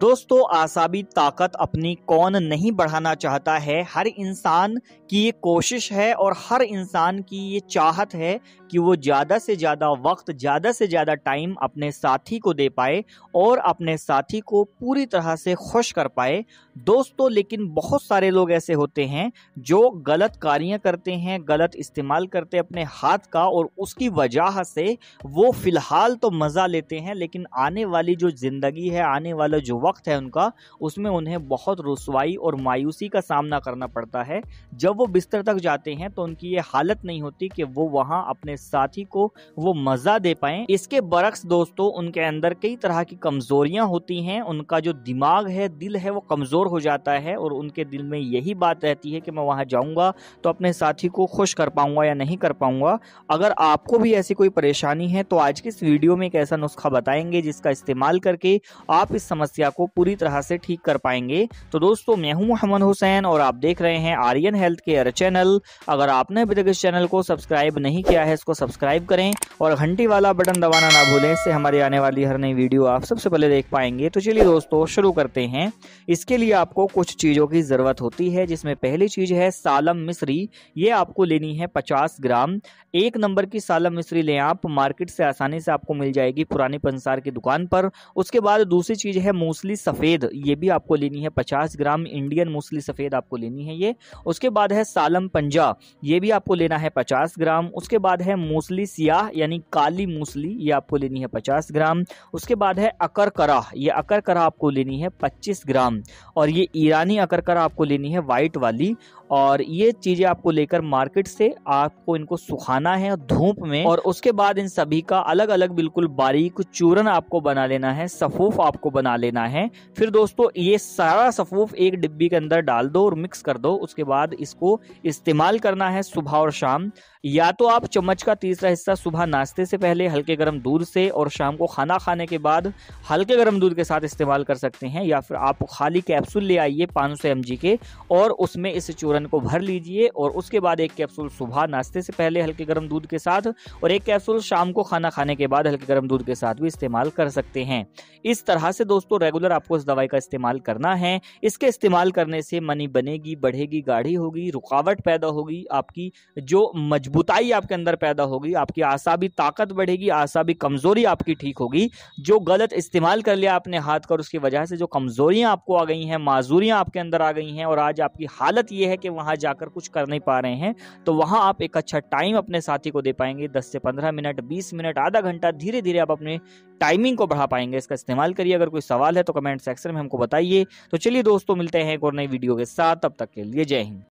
दोस्तों आसाबी ताकत अपनी कौन नहीं बढ़ाना चाहता है हर इंसान की ये कोशिश है और हर इंसान की ये चाहत है कि वो ज़्यादा से ज़्यादा वक्त ज़्यादा से ज़्यादा टाइम अपने साथी को दे पाए और अपने साथी को पूरी तरह से खुश कर पाए दोस्तों लेकिन बहुत सारे लोग ऐसे होते हैं जो गलत कार्य करते हैं गलत इस्तेमाल करते हैं अपने हाथ का और उसकी वजह से वो फ़िलहाल तो मज़ा लेते हैं लेकिन आने वाली जो ज़िंदगी है आने वाला जो वक्त है उनका उसमें उन्हें बहुत रसवाई और मायूसी का सामना करना पड़ता है जब वो बिस्तर तक जाते हैं तो उनकी ये हालत नहीं होती कि वो वहाँ अपने साथी को वो मज़ा दे पाएँ इसके बरक्स दोस्तों उनके अंदर कई तरह की कमज़ोरियाँ होती हैं उनका जो दिमाग है दिल है वो कमज़ोर हो जाता है और उनके दिल में यही बात रहती है कि मैं वहाँ जाऊँगा तो अपने साथी को खुश कर पाऊँगा या नहीं कर पाऊँगा अगर आपको भी ऐसी कोई परेशानी है तो आज की इस वीडियो में एक ऐसा नुस्खा बताएंगे जिसका इस्तेमाल करके आप इस समस्या को पूरी तरह से ठीक कर पाएंगे तो दोस्तों मैं हूँ मोहम्मद हुसैन और आप देख रहे हैं आर्यन हेल्थ केयर चैनल अगर आपने अभी तक इस चैनल को सब्सक्राइब नहीं किया है इसको सब्सक्राइब करें और घंटी वाला बटन दबाना ना भूलें इससे हमारी आने वाली हर नई वीडियो आप सबसे पहले देख पाएंगे तो चलिए दोस्तों शुरू करते हैं इसके लिए आपको कुछ चीज़ों की ज़रूरत होती है जिसमें पहली चीज़ है सालम मिश्री ये आपको लेनी है 50 ग्राम एक नंबर की सालम मिश्री लें आप मार्केट से आसानी से आपको मिल जाएगी पुरानी पंसार की दुकान पर उसके बाद दूसरी चीज़ है मूसली सफ़ेद ये भी आपको लेनी है पचास ग्राम इंडियन मूसली सफ़ेद आपको लेनी है ये उसके बाद है सालम पंजा ये भी आपको लेना है पचास ग्राम उसके बाद है मूसली सियाह यानी काली मूसली ये आपको लेनी है पचास ग्राम उसके बाद है अकर करा ये अकर करा आपको लेनी है पच्चीस ग्राम और ये ईरानी अकरकर आपको लेनी है वाइट वाली और ये चीज़ें आपको लेकर मार्केट से आपको इनको सुखाना है धूप में और उसके बाद इन सभी का अलग अलग बिल्कुल बारीक चूरन आपको बना लेना है सफूफ आपको बना लेना है फिर दोस्तों ये सारा सफूफ एक डिब्बी के अंदर डाल दो और मिक्स कर दो उसके बाद इसको इस्तेमाल करना है सुबह और शाम या तो आप चम्मच का तीसरा हिस्सा सुबह नाश्ते से पहले हल्के गर्म दूध से और शाम को खाना खाने के बाद हल्के गर्म दूध के साथ इस्तेमाल कर सकते हैं या फिर आप खाली कैप्स कैप्सूल ले आइए 500 सौ के और उसमें इस चूरन को भर लीजिए और उसके बाद एक कैप्सूल सुबह नाश्ते से पहले हल्के गर्म दूध के साथ और एक कैप्सूल शाम को खाना खाने के बाद हल्के गर्म दूध के साथ भी इस्तेमाल कर सकते हैं इस तरह से दोस्तों रेगुलर आपको इस दवाई का इस्तेमाल करना है इसके इस्तेमाल करने से मनी बनेगी बढ़ेगी गाढ़ी होगी रुकावट पैदा होगी आपकी जो मजबूताई आपके अंदर पैदा होगी आपकी आसाबी ताकत बढ़ेगी आसाबी कमजोरी आपकी ठीक होगी जो गलत इस्तेमाल कर लिया आपने हाथ कर उसकी वजह से जो कमजोरियां आपको आ गई हैं हैं माजूरियाँ आपके अंदर आ गई हैं और आज आपकी हालत ये है कि वहाँ जाकर कुछ कर नहीं पा रहे हैं तो वहाँ आप एक अच्छा टाइम अपने साथी को दे पाएंगे दस से पंद्रह मिनट बीस मिनट आधा घंटा धीरे धीरे आप अपने टाइमिंग को बढ़ा पाएंगे इसका इस्तेमाल करिए अगर कोई सवाल है तो कमेंट सेक्शन में हमको बताइए तो चलिए दोस्तों मिलते हैं एक और नई वीडियो के साथ तब तक के लिए जय हिंद